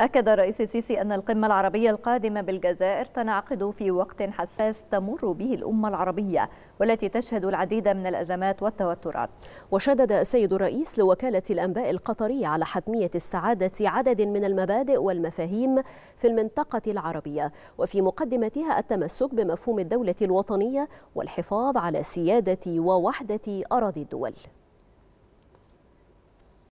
أكد الرئيس السيسي أن القمة العربية القادمة بالجزائر تنعقد في وقت حساس تمر به الأمة العربية والتي تشهد العديد من الأزمات والتوترات وشدد السيد الرئيس لوكالة الأنباء القطرية على حتمية استعادة عدد من المبادئ والمفاهيم في المنطقة العربية وفي مقدمتها التمسك بمفهوم الدولة الوطنية والحفاظ على سيادة ووحدة أراضي الدول